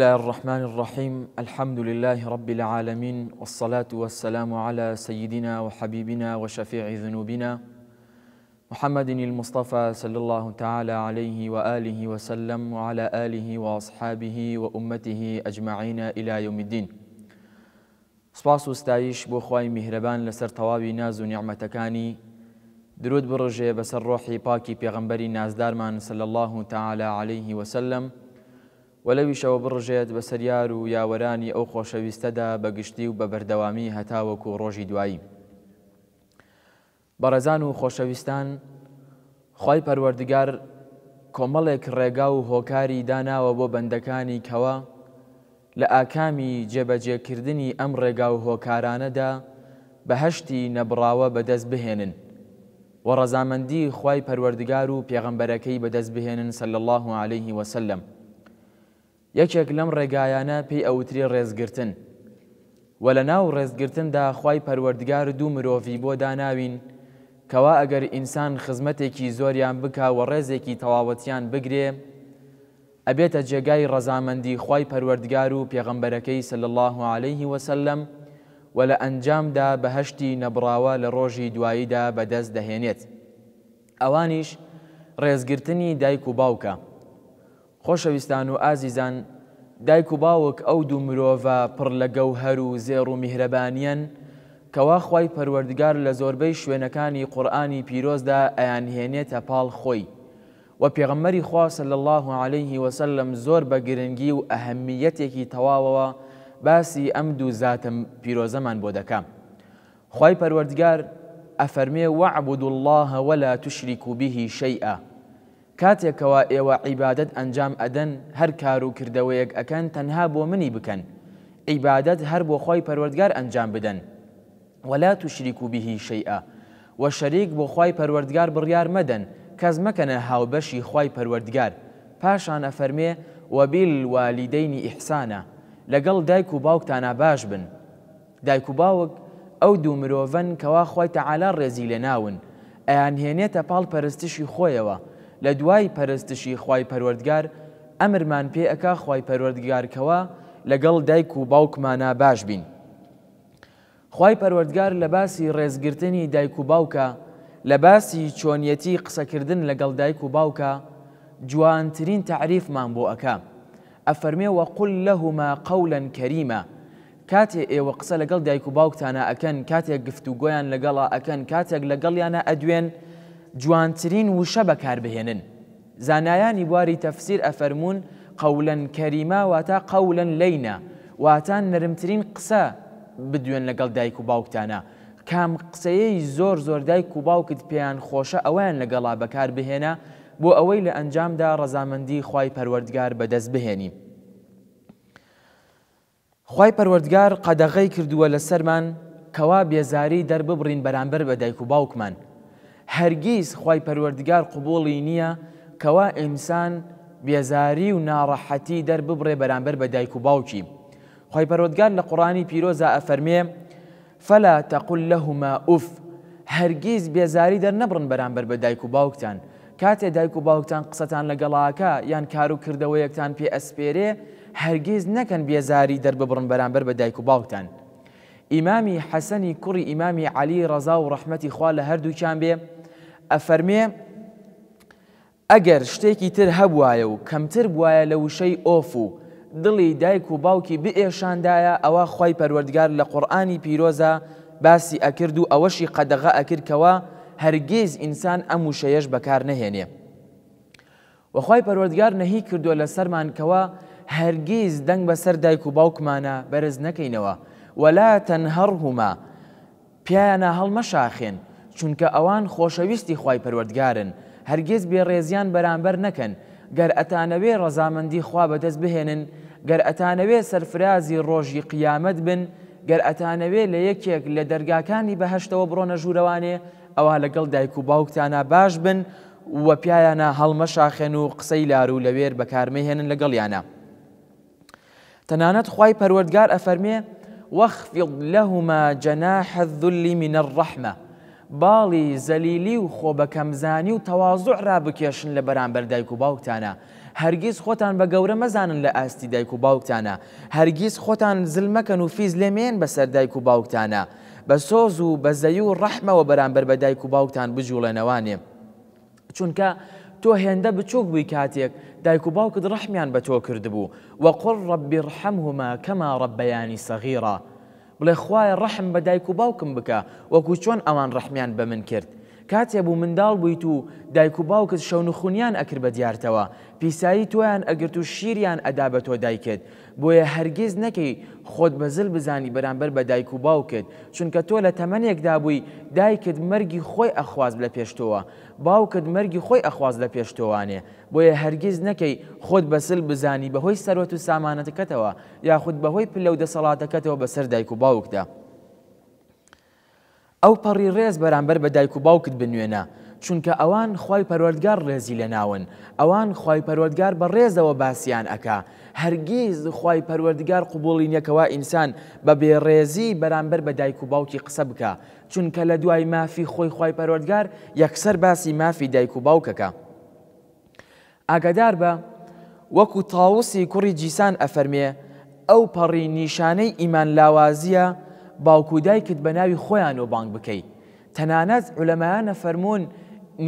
الله الرحمن الرحيم الحمد لله رب العالمين والصلاة والسلام على سيدنا وحبيبنا وشفيع ذنوبنا محمد المصطفى صلى الله تعالى عليه وآله وسلم وعلى آله وأصحابه وأمته أجمعين إلى يوم الدين سباس و ستایش مهربان لسر توابي ناز نعمتكاني نیعممەتەکانی درود بڕژێ بەسەر ڕۆحی پاکی پێغەمبەری نازدارمان صلى الله تعالى عليه وسلم وەلەویشەوە بڕژێت بە سەریار و یاوەرانی ئەو خۆشەویستەدا بەگشتی و بە بەردەوامی هەتاوەکو ڕۆژی دوایی. بەڕێزان و خۆشەویستان خی پەروەردگار کۆمەڵێک ڕێگا و هۆکاری داناوە بۆ بەندەکانی کەوە لە ئاکامی جێبەجێکردنی ئەم ڕێگا و هۆکارانەدا بەهشتی نەبراوە بەدەست بهێنن. وە ڕەزامەندی خی پەروەردگار و پێغەمبەرەکەی بەدەست بهێنن سەل الله عليه وسلم. یەکێک لەم ڕێگایانە پێی ئەوتری ڕێزگرتن وە لە ناو ڕێزگرتندا خی پەروەردگار دوو مرۆڤ بۆ داناوین کەوا ئەگەر ئینسان خزمەتێکی زۆریان بکوە ڕێزێکی تەواوەتیان بگرێ ئەبێتە جێگای ڕەزامەندی خی پەروەردگار و پێغەمبەرەکەی سل الله عليه وسلم و لە ئەنجامدا بەهشتی نەبراوە لە ڕۆژی دواییدا بەدەست دەهێنێت ئەوانیش ڕێزگرتنی دایک و باوکە خۆشەویستان و ئازیزان دایک و باوک ئەو دوو مرۆڤە پڕ لە گەوهەر و زێڕ و میهرەبانیەن کەوا خی پەروەردگار لە زۆربەی شوێنەکانی قورآانی پیرۆزدا ئەیانهێنێتە پاڵ خۆی و پێغەممەری خواسە لە الله عليهەیهی وسلم زۆر بە گرنگی و ئەهەمیەتێکی تەواوەوە باسی ئەم دوو زاتم پیرۆزەمان بۆ دەکەم. خی پەروەردگار ئەفەرمێ وەعبود الله وەلا تشریک و بیهی شەیئە کاتێکەوە ئێوە عیبادت ئەنجام ئەدەن هەر کار و کردەوەیەک ئەەکەن تەنها بۆ منی بکەن عیبادت هەر بۆ خۆی پەروەردگار ئەنجام بدەن وەلا توشریک و بیهی شەیئە وە شەریک بۆ خی پەروەردگار بڕیار مەدەن کەس مەکەنە هاوبەشی خی پەروەردگار پاشانە فەرمێ وەبیل والیدەینی ئیحسانە لەگەڵ دایک و باوکتانە باش بن دایک و باوک ئەو دوو مرۆڤەن کەوا خۆی تەعالا ڕێزی لە ناون ئەیان هێنێتە پاڵ پەرستشی خۆیەوە لە دوای پەرستشی خی پەروەردگار ئەمرمان پێ ئەک خی پەروەردگارکەوە لەگەڵ دایک و باوکمانە باش بین. خی پەروەردگار لە باسی ڕێزگرتنی دایک و باوکە لە باسی چۆنیەتی قسەکردن لەگەڵ دایک و باوکە جوانترین تعریفمان بۆ ئەەکە. ئەفەرمێ وەقل لەهما قەولەن کەریمە. کاتێ ئێوە قسە لەگەڵ دایک و باوکتانە ئەکەن کاتێک گفتوگویان لەگەڵا ئەەکەن کاتێک لەگەڵیانە ئەدوێن، جوانترین وشە بەکاربهێنن زانایانی بواری تەفسیر ئەفەرمونون قەولەن کەریما واتە قەولەن لەینە واتان نەرمترین قسە بدوێن لەگەڵ دایک و باوکتانە کام قسەیەی زۆر زۆر دایک و باوکت پێیان خۆشە ئەویان لەگەڵا بەکار بهێنە بۆ ئەوەی لە ئەنجامدا ڕەزامەندی خی پەروەردگار بەدەست بهێنی. خی پەروەردگار قەدەغی کردووە لە سەرمان کەوا بێزاری دەرببڕین بەرامبەر بە دایک و باوکمان هەرگیز خی پەروەردگار قوبڵی نییە کەوا ئینسان بێزاری و ناڕەحەتی دەرببڕێ بەرامبەر بە دایک و باوکی. خی پەرۆدگار لە قڕانی پیرۆزە ئەفەرمێ فەلا تەقل لەهما ئوف هەرگیز بێزاری دەرنەبڕن بەرامبەر بە دایک و باوکتان. کاتێ دایک و باوکتان قسەتان لەگەڵاکە یان کار و کردەوە یەکتان پێ ئەسپێرێ هەرگیز نەکەن بێزاری دەرببڕن بەرامبەر بە دایک و باوکتان. ئیمامی حەسەنی کوڕی ئیمامی علی ڕزا و ڕەحمەتی خوا لە هەردووچان بێ، ئەفەرمێ ئەگەر شتێکی تر هەبواە و کەمتر بواە لە وشەی ئۆف و دڵی دایک و باوکی بئێشاندایە ئەوە خی پەروەردگار لە قورآانی پیرۆزە باسی ئەکرد و ئەوەشی قەدەغا ئەکردکەوە هەرگیز ئینسان ئەم وشەیەش بەکار نەهێنێ. وەخوای پەروەردگار نەهی کردووە لە سەرمانکەوە هەرگیز دەنگ بەسەر دایک و باوکمانە بەرز نەکەینەوە وەلا تەنهڕهما پیانە هەڵمەشاخێن چونکە ئەوان خۆشەویستی خی پەروەردگارن هەرگیز بێڕێزیان بەرامبەر نەکەن گەر ئەتانەوێ ڕەزامەندی خوا بەدەست بهێنن گەر ئەتانەوێ سەرفرازی ڕۆژی قیامەت بن گەر ئەتانەوێ لە یەکێک لە دەرگاکانی بەهشتەوە بڕۆنە ژوورەوانێ ئەوە لەگەڵ دایک و باوکتانە باش بن وە پیایانە هەڵمە شاخێن و قسەی لار و لەوێر بەکارمەهێنن لەگەڵیانە. تەنانەت خی پەروەردگار ئەفەرمێ وەخفیڵ لەهما جەناحەذلی منە ڕەحمە. باڵی زەلیلی و خۆبەکەمزانی و تەواازۆ ڕابکێشن لە بەرامبەر دایک و باوکتانە. هەرگیز خۆتان بە گەورە مەزانن لە ئاستی دایک و باوکتانە. هەرگیز خۆتان زلمەکەن و فیز لێمێن بەسەر دایک و باوکتانە. بە سۆز و بە زەی و ڕەحمەوە بەرامبەر بە دایک و باوکتان بجوڵێنەوانێ. چونکە تۆ هێندە بچووک بووی کاتێک دایک و باوکت ڕەحمیان بە تۆ کردبوو وە قڕ ڕبی ڕحەمهما کەما ڕەبەیانی سەغیرە. بڵێ رحم ڕەحم بە دایک و باوکم امان وەکو بمن ئەوان کرد کاتێ بوو منداڵ بوویت و دایک و باوکت شەونخونیان ئەکر بە دیارتەوە پیسایی تۆیان ئەگرت و شیریان ئەدا بە تۆ دایکت بۆیە هەرگیز نەکەی خۆت بەزل بزانی بەرامبەر بە دایک و باوکت چونکە تۆ لە تەمەنێکدا بووی دایکت مەرگی خۆی ئەخواز لە پێشتەوە باوکت مەرگی خۆی ئەخواز لە پێشتۆوانێ بۆیە هەرگیز نەکەی خۆت بەسل بزانی بەهۆی سەرۆت و سامانەتەکەتەوە یاخود بەهۆی پلە و دەسەڵاتەکەتەوە بەسەر دایک و باوکدا. ئەو پەڕی ڕێز بەرامبەر بە دایک و باوکت بنوێنە چونکە ئەوان خی پەروەردگار ڕێزی لە ناون ئەوان خی پەروەردگار بە ڕێزەوە باسییان ئەکا هەرگیز خی پەروەردگار قوبڵی یەکەوە ئینسان بە بێڕێزی بەرامبەر بە دایک و باوکی قسە بکە چونکە لە دوای مافی خۆی خی پەروەردگار یەکسەر باسی مافی دایک و باوکەکە ئاگادار بە وەکو تاوسی کوڕی جیسان ئەفەرمێ ئەو پەڕی نیشانەی ئیمان لاوازیە، باوکو دایکت بە ناوی خۆیانەوە بانگ بکەیت تەنانەت ئولەمایانە فەرمونون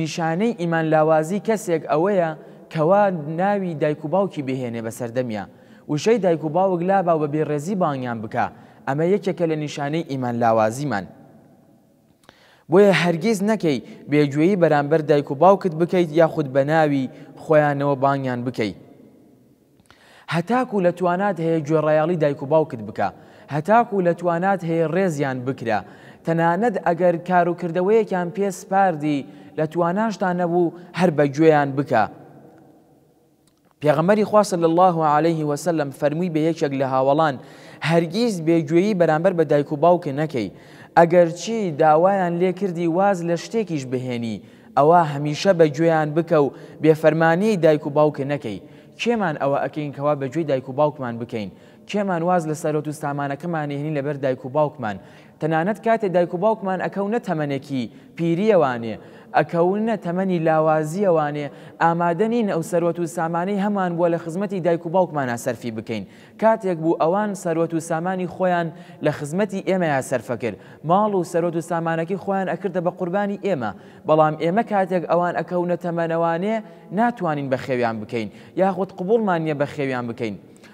نیشانەی ئیمان لاوازی کەسێک ئەوەیە کەوا ناوی دایک و باوکی بهێنێ بە سەردەمیە وشەی دایک و باوک لا باو بە بێڕێزی بانگیان بکە ئەمە یەکێکە لە نیشانەی ئیمان لاوازیمان بۆیە هەرگیز نەکەی بێگوێیی بەرامبەر دایک و باوکت بکەیت یاخود بە ناوی خۆیانەوە بانگیان بکەیت هەتاکو لە توانات هەیە گوێڕایاڵی دایک و باوکت بکە هەتاکو لە توانات هەیە ڕێزیان بکرا تەنانەت ئەگەر کاروکردەوەیەکیان پێسپاردی لە تواناشتان نەبوو هەر بەگوێیان بکە. پێغەمەری خواست لە الله عليه وسلم فەرمووی بە یەکێک لە هاوڵان هەرگیز بێگوێیی بەرامبەر بە دایک و باوکە نەکەی ئەگەرچی داوایان لێ کردی واز لە شتێکیش بهێنی ئەوە هەمیشە بەگوێیان بکە و بێفەرمانی دایک و باوکە نەکەی کێمان ئەوە ئەکەین کەوا بەگوێی دایک و باوکمان بکەین کێمان واز لە سەرۆ و سامانەکەمانی هێنی لەبەر دایک و باوکمان تەنانەت کاتێ دایک و باوکمان ئەکەونە تەمەنێکی پیریەوانێ ئەکەونە تەمەنی لاوازیەوانێ ئامادەنین ئەو سەرۆت و سامانەی هەمان بووە لە خزمەتی دایک و باوکمانە سەرفی بکەین کاتێک بوو ئەوان سەرۆت و سامانی خۆیان لە خزمەتی ئێمەیان سەرفەکرد ماڵ و سەرۆت و سامانەکەی خۆیان ئەکردە بە قوربانی ئێمە بەڵام ئێمە کاتێک ئەوان ئەکەونە تەمەنەوانێ ناتوانین بە خێویان بکەین یاخود قوبولمان نیە بە خێویان بکەین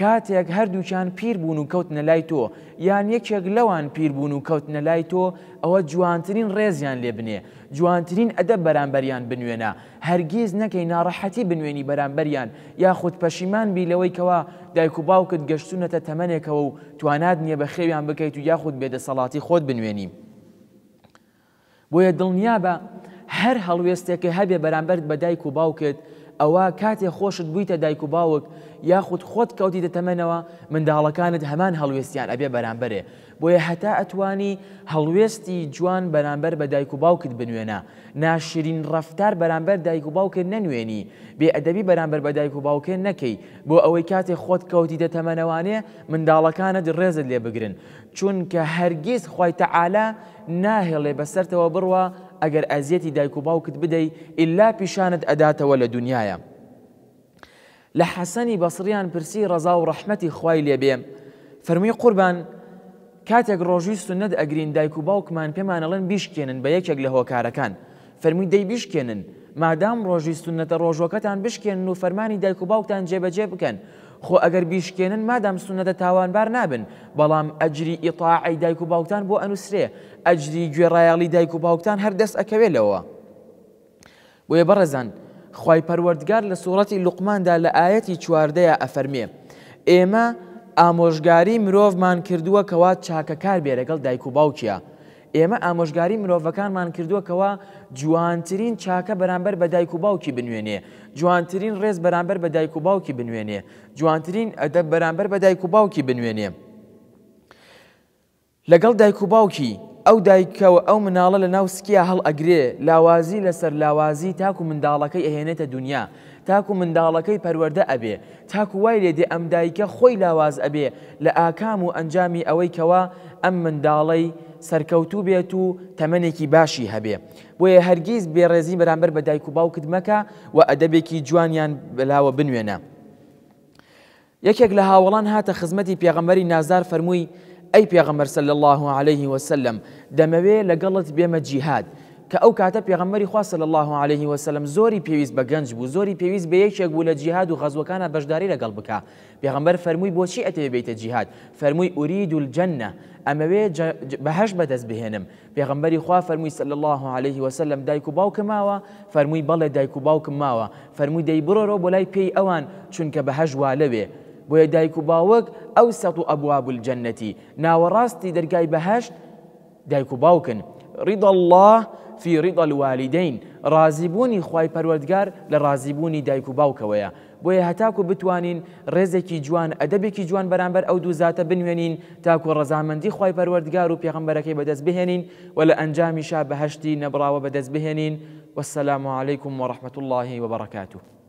کاتێک هەردووچان پیر بوون و کەوتنە لای تۆ یان یەکێک لەوان پیر بوون و کەوتنە لای تۆ ئەوە جوانترین ڕێزیان لێ بنێ جوانترین ئەدە بەرامبەریان بنوێنە هەرگیز نەکەی ناڕەحەتی بنوێنی بەرامبەریان یاخود پەشیمان بی لەوەیکەوە دایک و باوکت گەشتونەتە تەمەنێکەوە و توانات نییە بە خێویان بکەیت و یاخود بێدەسەڵاتی خۆت بنوێنی بۆیە دڵنیا بە هەر هەڵوێستێکی هەبێ بەرامبەر بە دایک و باوکت ئەوە کاتێ خۆشت بوویتە دایک و باوک یاخود خۆت کەوتی دەتەمەنەوە منداڵەکانت هەمان هەڵوێستیان ئەبێ بەرامبەرێ بۆیە هەتا ئەتوانی هەڵوێستی جوان بەرامبەر بە دایک و باوکت بنوێنە ناشرین ڕفتار بەرامبەر دایک و باوکە نەنوێنی بێ ئەدەبی بەرامبەر بە دایک و باوکێن نەکەی بۆ ئەوەی کاتێ خۆت کەوتی دەتەمەنەوانێ منداڵەکانت ڕێزت لێ بگرن چونکە هەرگیز خۆی تەعاالە ناهێڵێ بەسەرەوە بڕوە ئەگەر ئازیەتی دایک و باوکت بدەی ئللا پیشانت ئەداتەوە لە دنیاە. لە حەسەنی بەسریان پرسی ڕەزا و ڕەحمەتی خوای لێبێ فەرمی قوربان کاتێک ڕۆژوی سنت ئەگرین دایک و باوکمان پێمانەڵەن بیشکێنن بە یەکێک لە هۆکارەکان فەرمی دەی بیشکێنن مادام ڕۆژوی سنتە ڕۆژۆکەتان بشکێن و فەرمانی دایک و باوکتان جێبەجێ بکەن خۆ ئەگەر بیشکێنن مادام سونەتە تاوانبار نابن بەڵام ئەجری ئیتاعی دایک و باوکتان بۆ ئەنووسێ ئەجری گوێڕایاڵی دایک و باوکتان هەردەست ئەکەوێلەوە بۆیە بەڕێزان خی پەروەردگار لە سوورەتی لوقماندا لە ئاەتی چواردەیە ئەفەرمێ ئێمە ئامۆژگاری مرۆڤمان کردووە کەوا چاکەکار بێ لەگەڵ دایک و باوکیە ئێمە ئامۆژگاری مرۆڤەکانمان کردووەکەوە جوانترین چاکە بەرامبەر بە دایک و باوکی بنوێنێ جوانترین ڕێز بەرامبەر بە دایک و باوکی بنوێنێ جوانترین ئەدەب بەرامبەر بە دایک و باوکی بنوێنێ لەگەڵ دایک و باوکی ئەو دایکەوە ئەو مناڵە لە ناو سکیا هەڵ ئەگرێ لاوازی لەسەر لاوازی تاکو منداڵەکەی ئەهێنێتە دنیا تاکو منداڵەکەی پەروەەردە ئەبێ تاکو وای لێدێ ئەم دایکە خۆی لاواز ئەبێ لە ئاکام و ئەنجامی ئەوەی کەوا ئەم منداڵەی سەرکەوتوو بێت و تەمەنێکی باشی هەبێ بۆیە هەرگیز بێڕێزی بەرامبەر بە دایک و باوکت مەکە و ئەدەبێکی جوانیان بەلاوە بنوێنە یەکێک لە هاوڵان هاتە خزمەتی پێغەمەری نازار فەرمووی ئەی پێغەمەر سل الله عليه وسلم دەمەوێ لەگەڵت بێمە جیهاد کە ئەو کاتە پێغەمەری خوا صلی الله عليه وسلم زۆری پێویست بە گەنج بوو زۆری پێویست بە یەکێک بوو لە جیهاد و غەزوەکانە بەشداری لەگەڵ بک پێغەمبەر فەرمووی بۆچی ئەتێ بێتە جیهاد فەرمووی ئورید و الجەنە ئەمەوێ بەهش بەدەست بهێنم پێغمبەری خوا فەرمووی صلی الله عليه وسلم دایک و باوکە ماوە فەرمووی بەڵێ دایک و باوکم ماوە برو رو بڕۆ بۆ أوان پێی ئەوان چونکە بەهش وا لەوێ بۆیە دایک و باوەک ئەو سەت و ئەبواب الجەنەتی ناوەڕاستی دەرگای بەهشت دایک و باوکن الله في رضا الوالدين رازیبوونی خی پەروەردگار لە رازیبوونی دایک و باوکەوەیە بۆیە هەتاکو بتوانین ڕێزێکی جوان ئەدەبێکی جوان بەرامبەر ئەو دووزاتە بنوێنین تاکو ڕزامەندی خی پەروەردگار و پێغمبەرەکەی بدز بهنين ولا انجامي شاب هشتي نبرا بەدەست بهنين والسلام عليكم ورحمة الله وبركاته